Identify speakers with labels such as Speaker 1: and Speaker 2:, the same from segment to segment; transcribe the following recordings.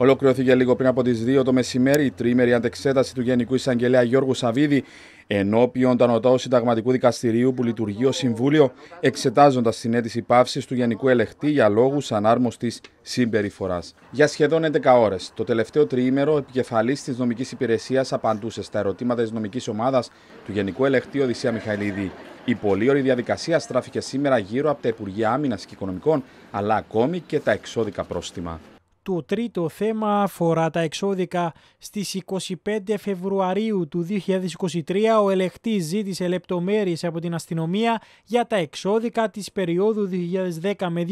Speaker 1: Ολοκληρώθηκε λίγο πριν από τις 2 το μεσημέρι η τρίμερη αντεξέταση του Γενικού Εισαγγελέα Γιώργου Σαβίδη ενώπιον του Ανωτάου Συνταγματικού Δικαστηρίου που λειτουργεί ως Συμβούλιο, εξετάζοντας την αίτηση πάυσης του Γενικού Ελεχτή για λόγους ανάρμοστης συμπεριφοράς. Για σχεδόν 11 ώρες, το τελευταίο τριήμερο, επικεφαλής της νομικής υπηρεσίας απαντούσε στα ερωτήματα της νομικής ομάδας του Γενικού Ελεχτή Οδυσσία Μιχαηλίδη. Η πολύωρη διαδικασία στράφηκε σήμερα γύρω από τα Υπουργεία Άμυνας και Οικονομικών, αλλά ακόμη και τα εξώδικα πρόστιμα.
Speaker 2: Το τρίτο θέμα αφορά τα εξώδικα. Στις 25 Φεβρουαρίου του 2023 ο ελεκτής ζήτησε λεπτομέρειες από την αστυνομία για τα εξώδικα της περίοδου 2010 με 2021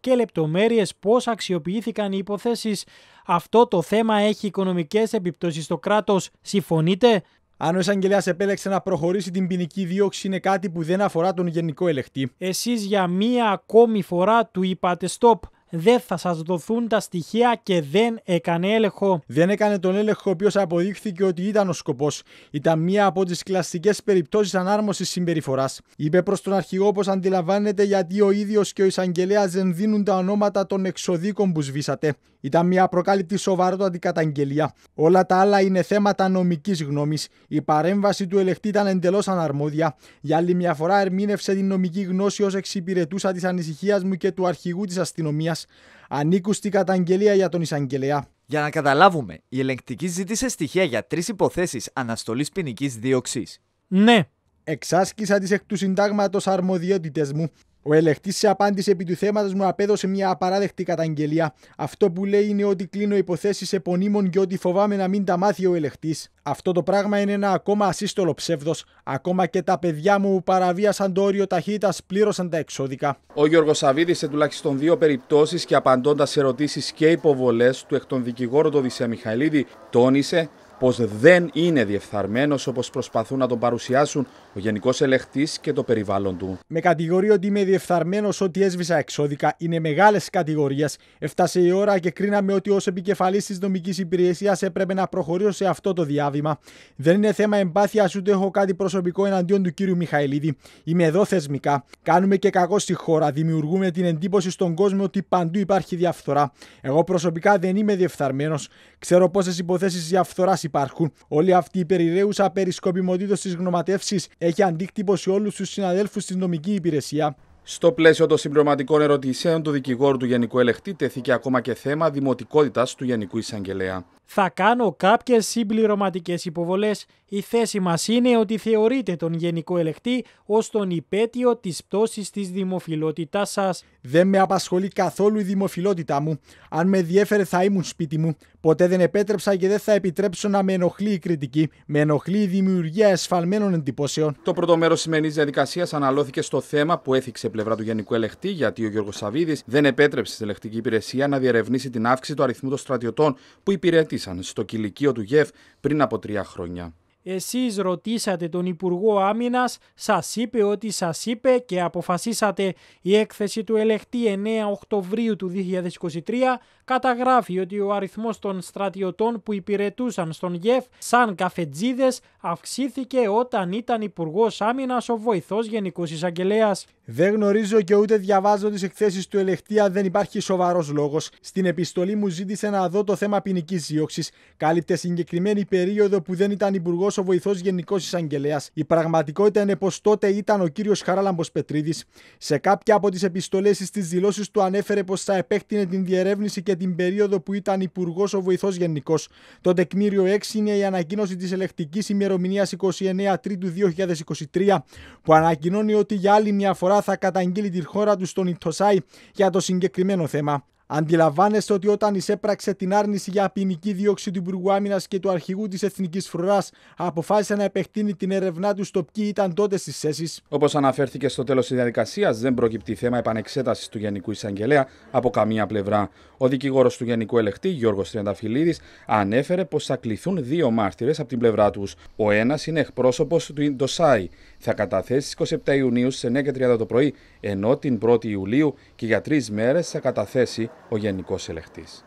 Speaker 2: και λεπτομέρειες πώς αξιοποιήθηκαν οι υποθέσεις. Αυτό το θέμα έχει οικονομικές επιπτώσεις στο κράτος. Συμφωνείτε? Αν ο εισαγγελέας επέλεξε να προχωρήσει την ποινική δίωξη, είναι κάτι που δεν αφορά τον γενικό ελεκτή. Εσείς για μία ακόμη φορά του είπατε stop δεν θα σας δοθούν τα στοιχεία
Speaker 3: και δεν έκανε έλεγχο. Δεν έκανε τον έλεγχο, ο οποίος αποδείχθηκε ότι ήταν ο σκοπός. Ήταν μία από τις κλασικές περιπτώσεις ανάρμοσης συμπεριφοράς. Είπε προς τον αρχηγό πως αντιλαμβάνεται γιατί ο ίδιος και ο εισαγγελέας δεν δίνουν τα ονόματα των εξοδίκων που σβήσατε. Ήταν μια προκάλυπτη σοβαρότητα καταγγελία. Όλα τα άλλα είναι θέματα νομικής γνώμης. Η παρέμβαση του ελεκτή ήταν εντελώς αναρμόδια. Για άλλη μια φορά ερμήνευσε την νομική γνώση ως εξυπηρετούσα της ανησυχίας μου και του αρχηγού της αστυνομίας. Ανήκου στην καταγγελία για τον εισαγγελέα. Για να καταλάβουμε, η ελεγκτική ζήτησε στοιχεία για τρεις υποθέσεις αναστολής ποινικής δίωξης. Ναι. Εξάσκησα τις εκ του συντάγματος αρμοδιότητες μου. Ο ελεκτή σε απάντηση επί του θέματος μου απέδωσε μια απαράδεκτη καταγγελία. Αυτό που λέει είναι ότι κλείνω υποθέσεις επωνύμων και ότι φοβάμαι να μην τα μάθει ο ελεκτή. Αυτό το πράγμα είναι ένα ακόμα ασύστολο ψεύδος. Ακόμα και τα παιδιά μου που παραβίασαν το όριο ταχύτητας πλήρωσαν τα εξώδικα.
Speaker 1: Ο Γιώργος Σαββίδης σε τουλάχιστον δύο περιπτώσεις και απαντώντας σε ερωτήσεις και υποβολές του εκ των δικηγόρων του Οδυσσέα τόνισε πως δεν είναι διεφθαρμένος όπως προσπαθούν να τον παρουσιάσουν ο Γενικός Ελεκτή και το περιβάλλον του.
Speaker 3: Με κατηγορία ότι είμαι διεφθαρμένος ότι έσβησα εξώδικα είναι μεγάλες κατηγορίες. Έφτασε η ώρα και κρίναμε ότι ως επικεφαλής της νομικής υπηρεσίας έπρεπε να προχωρήσω σε αυτό το διάβημα. Δεν είναι θέμα εμπάθειας ούτε έχω κάτι προσωπικό εναντίον του κύριου Μιχαηλίδη. Είμαι εδώ θεσμικά. Κάνουμε και κακό στη χώρα. Δημιουργούμε την εντύπωση στον κόσμο ότι παντού υπάρχει διαφθορά. Εγώ προσωπικά δεν είμαι διεφθαρμένος. Ξέρω πόσες υποθέσεις διαφθοράς υπάρχουν υπάρχουν. Όλη αυτή η περιραίουσα περισκοπημότητα της γνωματεύσης έχει αντίκτυπο σε όλους τους συναδέλφους στην νομική υπηρεσία.
Speaker 1: Στο πλαίσιο των συμπληρωματικών ερωτήσεων του δικηγόρου του Γενικού Ελεκτή τέθηκε ακόμα και θέμα δημοτικότητας του Γενικού Εισαγγελέα. Θα κάνω κάποιες συμπληρωματικές υποβολές.
Speaker 2: Η θέση μας είναι ότι θεωρείτε τον Γενικό Ελεκτή ως τον υπέτειο της πτώσης
Speaker 3: της δημοφιλότητάς σας. Δεν με απασχολεί καθόλου η δημοφιλότητά μου. Αν με διέφερε, θα ήμουν σπίτι μου. Ποτέ δεν επέτρεψα και δεν θα επιτρέψω να με ενοχλεί η κριτική. Με ενοχλεί η δημιουργία εσφαλμένων εντυπώσεων.
Speaker 1: Το πρώτο μέρος σημερινής διαδικασίας αναλώθηκε στο θέμα που έθιξε πλευρά του Γενικού Ελεκτή, γιατί ο Γιώργος Σαββίδης δεν επέτρεψε στην ελεκτική υπηρεσία να διερευνήσει την αύξηση του αριθμού των στρατιωτών που υπηρέτησαν στο κηλικείο του ΓΕΦ πριν από τρία χρόνια.
Speaker 2: Εσείς ρωτήσατε τον Υπουργό Άμυνας, σας είπε ότι σας είπε και αποφασίσατε η έκθεση του Ελεκτή 9 Οκτωβρίου του 2023 καταγράφει ότι ο αριθμός των στρατιωτών που υπηρετούσαν στον ΓΕΦ σαν καφετζίδες αυξήθηκε όταν ήταν υπουργός Άμυνας ο βοηθός Γενικός εισαγγελέας. Δεν
Speaker 3: γνωρίζω και ούτε διαβάζω τις εκθέσεις του ελεκτία, δεν υπάρχει σοβαρός λόγος. Στην επιστολή μου ζήτησε να δω το θέμα ποινική δίωξης. Κάλυπτε συγκεκριμένη περίοδο που δεν ήταν υπουργός ο βοηθός Γενικός Εισαγγελέας. Η πραγματικότητα είναι πως τότε ήταν ο κύριος Χαράλαμπος Πετρίδης. Σε κάποια από τις επιστολές στις δηλώσεις του ανέφερε πως θα επέκτηνε την διερεύνηση και την περίοδο που ήταν υπουργός ο βοηθός Γενικός. Το τεκμήριο 6 είναι η ανακοίνωση της ελεκτικής ημερομηνίας 29 Τρίτου 2023 που ανακοινώνει ότι για άλλη μια φορά θα καταγγείλει τη χώρα του στον Ιντοσάι για το συγκεκριμένο θέμα. Αντιλαμβάνεστε ότι όταν εισέπραξε την άρνηση για ποινική δίωξη του Υπουργού Άμυνας και του αρχηγού της Εθνικής Φρουράς, αποφάσισε
Speaker 1: να επεκτείνει την έρευνά του στο ποιοι ήταν τότε στις θέσεις. Όπως αναφέρθηκε στο τέλος της διαδικασίας, δεν προκύπτει θέμα επανεξέτασης του Γενικού Εισαγγελέα από καμία πλευρά. Ο δικηγόρος του Γενικού Ελεκτή, Γιώργος Τριανταφυλλίδης, ανέφερε πως θα κληθούν δύο μάρτυρες από την πλευρά τους. Ο ένας είναι εκπρόσωπος του Ιντοσάη. Θα καταθέσει στις 27 Ιουνίου στις 9.30 το πρωί, ενώ την 1η Ιουλίου και για τρεις μέρες θα καταθέσει ο Γενικός Ελεκτής.